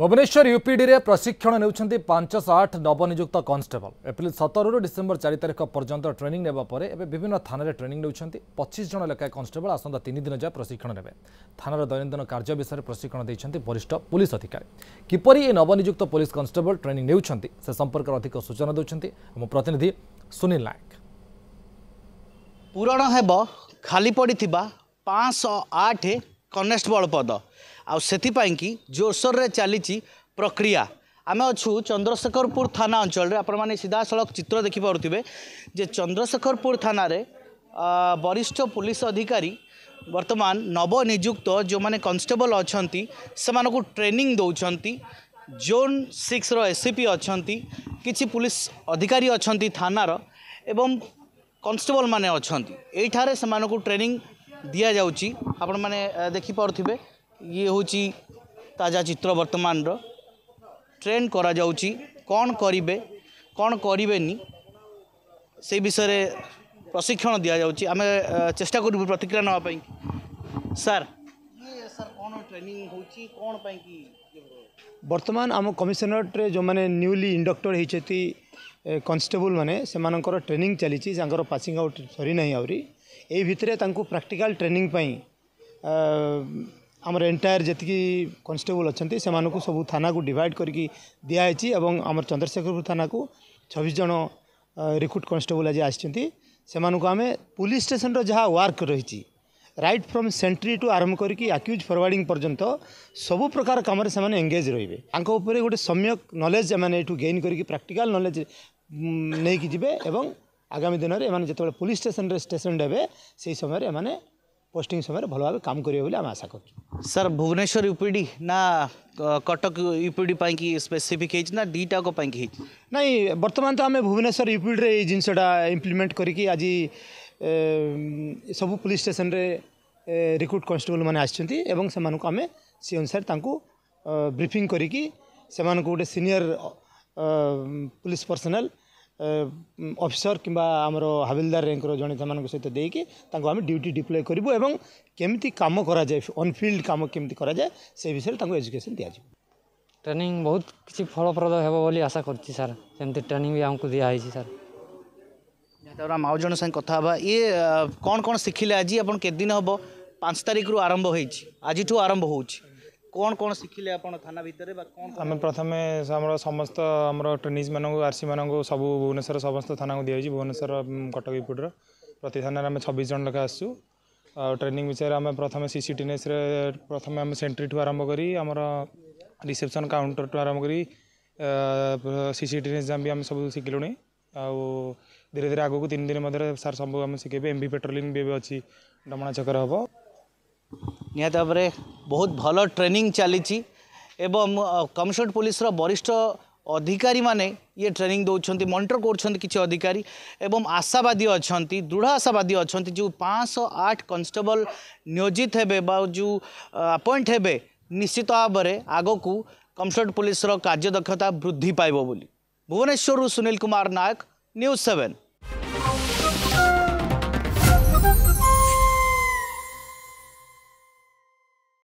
ভুবনেশ্বর ইউপিডিরে প্রশিক্ষণ নেওয়া পাঁচশো আট নবনিযুক্ত কনস্টেবল এপ্রিল সতরু ডিসেম্বর চারি তারিখ পর্যন্ত ট্রেনিং নেওয়া পরে এবে বিভিন্ন থানায় ট্রেনিং নেওয়া পঁচিশ জন লেখায় কনস্টেবল আসন্তা তিন দিন যায় প্রশিক্ষণ নেবে থানার দৈনন্দিন কার্য বিষয়ে প্রশিক্ষণ দিয়েছেন বরিষ্ঠ পুলিশ অধিকারী কিপর এই নবনিযুক্ত পুলিশ কনস্টেবল ট্রেনিং নেওয়া সে সম্পর্কে অধিক সূচনা দেওয়া মো প্রতিনিধি সুনীল নায়ক ପୂରଣ ହେବ ଖାଲି ପଡ଼ିଥିବା ପାଞ୍ଚଶହ ଆଠ କନେଷ୍ଟବଳ ପଦ ଆଉ ସେଥିପାଇଁ କି ଜୋରସୋରରେ ଚାଲିଛି ପ୍ରକ୍ରିୟା ଆମେ ଅଛୁ ଚନ୍ଦ୍ରଶେଖରପୁର ଥାନା ଅଞ୍ଚଳରେ ଆପଣମାନେ ସିଧାସଳଖ ଚିତ୍ର ଦେଖିପାରୁଥିବେ ଯେ ଚନ୍ଦ୍ରଶେଖରପୁର ଥାନାରେ ବରିଷ୍ଠ ପୋଲିସ ଅଧିକାରୀ ବର୍ତ୍ତମାନ ନବନିଯୁକ୍ତ ଯେଉଁମାନେ କନଷ୍ଟେବଲ ଅଛନ୍ତି ସେମାନଙ୍କୁ ଟ୍ରେନିଂ ଦେଉଛନ୍ତି ଜୋନ୍ ସିକ୍ସର ଏସିପି ଅଛନ୍ତି କିଛି ପୋଲିସ ଅଧିକାରୀ ଅଛନ୍ତି ଥାନାର ଏବଂ କନଷ୍ଟେବଲ ମାନେ ଅଛନ୍ତି ଏଇଠାରେ ସେମାନଙ୍କୁ ଟ୍ରେନିଂ ଦିଆଯାଉଛି ଆପଣମାନେ ଦେଖିପାରୁଥିବେ ଇଏ ହେଉଛି ତାଜା ଚିତ୍ର ବର୍ତ୍ତମାନର ଟ୍ରେଣ୍ଡ କରାଯାଉଛି କ'ଣ କରିବେ କ'ଣ କରିବେନି ସେଇ ବିଷୟରେ ପ୍ରଶିକ୍ଷଣ ଦିଆଯାଉଛି ଆମେ ଚେଷ୍ଟା କରିବୁ ପ୍ରତିକ୍ରିୟା ନେବା ପାଇଁ ସାର୍ ଇଏ ସାର୍ କ'ଣ ଟ୍ରେନିଂ ହେଉଛି କ'ଣ ପାଇଁ କି ବର୍ତ୍ତମାନ ଆମ କମିଶନରେଟ୍ରେ ଯେଉଁମାନେ ନ୍ୟୁଲି ଇଣ୍ଡକ୍ଟଡ଼ ହେଇଛନ୍ତି କନଷ୍ଟେବଲ୍ ମାନେ ସେମାନଙ୍କର ଟ୍ରେନିଂ ଚାଲିଛି ତାଙ୍କର ପାସିଂ ଆଉଟ୍ ସରିନାହିଁ ଆହୁରି এই ভিতরে তাঁকু প্রাকটিকাল ট্রেনিং পাই আমার এন্টায়ার যেত কনস্টেবল অনেক সে সব থানাকে ডিভাইড করি দিয়েছি এবং আমার চন্দ্রশেখরপুর থানাকে ছবিশ জন রিক্রুট কনস্টেবল আজ আসছেন সে আমি পুলিশ স্টেসনর যা ওয়ার্ক রয়েছে রাইট ফ্রম সেন্ট্রি টু আরম্ভ করি আকুজ ফরওয়ার্ডিং পর্যন্ত সবু প্রকার কামে সে এঙ্গেজ ରହିବେ ତାଙ୍କ ଉପରେ ଗୋଟେ ସମ୍ୟକ୍ ନଲେଜ୍ ସେମାନେ ଏଠୁ ଗେନ୍ କରିକି ପ୍ରାକ୍ଟିକାଲ୍ ନଲେଜ୍ ନେଇକି ଯିବେ ଏବଂ ଆଗାମୀ ଦିନରେ ଏମାନେ ଯେତେବେଳେ ପୋଲିସ୍ ଷ୍ଟେସନରେ ଷ୍ଟେସନ୍ ହେବେ ସେହି ସମୟରେ ଏମାନେ ପୋଷ୍ଟିଂ ସମୟରେ ଭଲ ଭାବେ କାମ କରିବେ ବୋଲି ଆମେ ଆଶା କରୁଛୁ ସାର୍ ଭୁବନେଶ୍ୱର ୟୁପିଡ଼ି ନା କଟକ ୟୁପିଡ଼ି ପାଇଁକି ସ୍ପେସିଫିକ୍ ହେଇଛି ନା ଦୁଇଟାକ ପାଇଁକି ହେଇଛି ନାଇଁ ବର୍ତ୍ତମାନ ତ ଆମେ ଭୁବନେଶ୍ୱର ୟୁପିଡ଼ିରେ ଏଇ ଜିନିଷଟା ଇମ୍ପ୍ଲିମେଣ୍ଟ କରିକି ଆଜି ସବୁ ପୋଲିସ୍ ଷ୍ଟେସନରେ ରିକ୍ରୁଟ୍ କନଷ୍ଟେବଲ୍ ମାନେ ଆସିଛନ୍ତି ଏବଂ ସେମାନଙ୍କୁ ଆମେ ସେ ଅନୁସାରେ ତାଙ୍କୁ ବ୍ରିଫିଂ କରିକି ସେମାନଙ୍କୁ ଗୋଟେ ସିନିୟର ପୋଲିସ୍ ପର୍ସନାଲ୍ ଅଫିସର କିମ୍ବା ଆମର ହାବିଲଦାର ରେଙ୍କର ଜଣେ ସେମାନଙ୍କ ସହିତ ଦେଇକି ତାଙ୍କୁ ଆମେ ଡ୍ୟୁଟି ଡିପ୍ଲୋଏ କରିବୁ ଏବଂ କେମିତି କାମ କରାଯାଏ ଅନଫିଲ୍ଡ କାମ କେମିତି କରାଯାଏ ସେ ବିଷୟରେ ତାଙ୍କୁ ଏଜୁକେସନ୍ ଦିଆଯିବ ଟ୍ରେନିଂ ବହୁତ କିଛି ଫଳପ୍ରଦ ହେବ ବୋଲି ଆଶା କରୁଛି ସାର୍ ସେମିତି ଟ୍ରେନିଂ ବି ଆମକୁ ଦିଆହେଇଛି ସାର୍ ତା'ପରେ ଆମେ ଆଉ ଜଣେ ସାଙ୍ଗେ କଥା ହେବା ଇଏ କ'ଣ କ'ଣ ଶିଖିଲେ ଆଜି ଆପଣ କେତେ ଦିନ ହେବ ପାଞ୍ଚ ତାରିଖରୁ ଆରମ୍ଭ ହେଇଛି ଆଜିଠୁ ଆରମ୍ଭ ହେଉଛି କ'ଣ କ'ଣ ଶିଖିଲେ ଆପଣ ଥାନା ଭିତରେ ବା କ'ଣ ଆମେ ପ୍ରଥମେ ଆମର ସମସ୍ତ ଆମର ଟ୍ରେନିଜ୍ ମାନଙ୍କୁ ଆର୍ସି ମାନଙ୍କୁ ସବୁ ଭୁବନେଶ୍ୱର ସମସ୍ତ ଥାନାକୁ ଦିଆଯାଇଛି ଭୁବନେଶ୍ୱର କଟକ ଇପୁଟର ପ୍ରତି ଥାନାରେ ଆମେ ଛବିଶ ଜଣ ଲେଖା ଆସିଛୁ ଆଉ ଟ୍ରେନିଂ ବିଷୟରେ ଆମେ ପ୍ରଥମେ ସି ସି ଟିନେସ୍ରେ ପ୍ରଥମେ ଆମେ ସେଣ୍ଟ୍ରିଠୁ ଆରମ୍ଭ କରି ଆମର ରିସେପସନ୍ କାଉଣ୍ଟରଠୁ ଆରମ୍ଭ କରି ସି ସି ଟିନେସ୍ ଜାମ୍ ବି ଆମେ ସବୁ ଶିଖିଲୁଣି ଆଉ ଧୀରେ ଧୀରେ ଆଗକୁ ତିନି ଦିନ ମଧ୍ୟରେ ସାର୍ ସବୁ ଆମେ ଶିଖେଇବେ ଏମ୍ ଭି ପେଟ୍ରୋଲିଂ ବି ଏବେ ଅଛି ଡମଣା ଛକରେ ହେବ निहतर बहुत भल ट्रेनिंग चली कमिशन पुलिस वरिष्ठ अधिकारी माने ये ट्रेनिंग दौरान मनिटर करी एवं आशावादी अच्छा दृढ़ आशावादी अच्छा जो पाँच आठ कन्स्टेबल नियोजित हे जो आपइंट हे निश्चित भाव में आग को कमिशन पुलिस कार्यदक्षता वृद्धि पावी भुवनेश्वर सुनील कुमार नायक न्यूज सेवेन